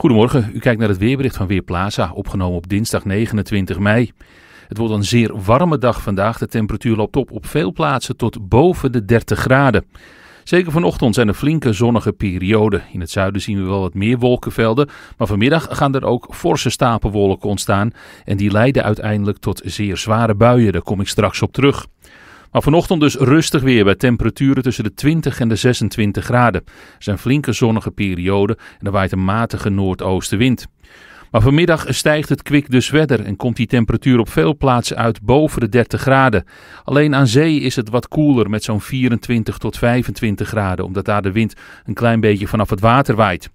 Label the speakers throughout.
Speaker 1: Goedemorgen, u kijkt naar het weerbericht van Weerplaza, opgenomen op dinsdag 29 mei. Het wordt een zeer warme dag vandaag. De temperatuur loopt op op veel plaatsen tot boven de 30 graden. Zeker vanochtend zijn er flinke zonnige perioden. In het zuiden zien we wel wat meer wolkenvelden, maar vanmiddag gaan er ook forse stapelwolken ontstaan en die leiden uiteindelijk tot zeer zware buien. Daar kom ik straks op terug. Maar vanochtend dus rustig weer bij temperaturen tussen de 20 en de 26 graden. Er zijn flinke zonnige perioden en er waait een matige noordoostenwind. Maar vanmiddag stijgt het kwik dus verder en komt die temperatuur op veel plaatsen uit boven de 30 graden. Alleen aan zee is het wat koeler met zo'n 24 tot 25 graden, omdat daar de wind een klein beetje vanaf het water waait.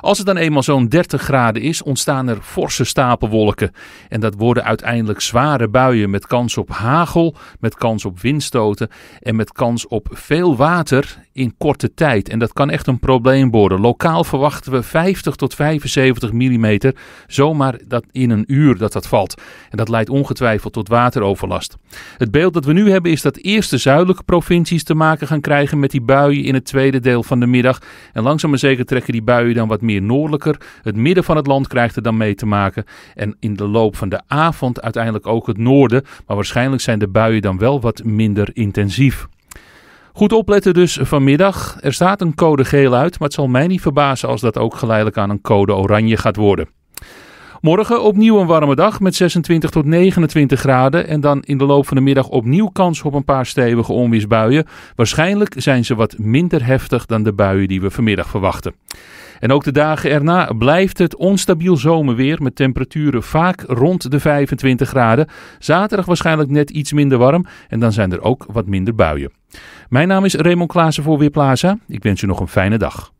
Speaker 1: Als het dan eenmaal zo'n 30 graden is, ontstaan er forse stapelwolken. En dat worden uiteindelijk zware buien met kans op hagel, met kans op windstoten en met kans op veel water in korte tijd. En dat kan echt een probleem worden. Lokaal verwachten we 50 tot 75 mm, zomaar dat in een uur dat dat valt. En dat leidt ongetwijfeld tot wateroverlast. Het beeld dat we nu hebben is dat eerst de zuidelijke provincies te maken gaan krijgen met die buien in het tweede deel van de middag. En langzaam maar zeker trekken die buien dan wat meer noordelijker. Het midden van het land krijgt er dan mee te maken. En in de loop van de avond uiteindelijk ook het noorden. Maar waarschijnlijk zijn de buien dan wel wat minder intensief. Goed opletten dus vanmiddag. Er staat een code geel uit, maar het zal mij niet verbazen als dat ook geleidelijk aan een code oranje gaat worden. Morgen opnieuw een warme dag met 26 tot 29 graden. En dan in de loop van de middag opnieuw kans op een paar stevige onweersbuien. Waarschijnlijk zijn ze wat minder heftig dan de buien die we vanmiddag verwachten. En ook de dagen erna blijft het onstabiel zomerweer met temperaturen vaak rond de 25 graden. Zaterdag waarschijnlijk net iets minder warm en dan zijn er ook wat minder buien. Mijn naam is Raymond Klaassen voor Weerplaza. Ik wens u nog een fijne dag.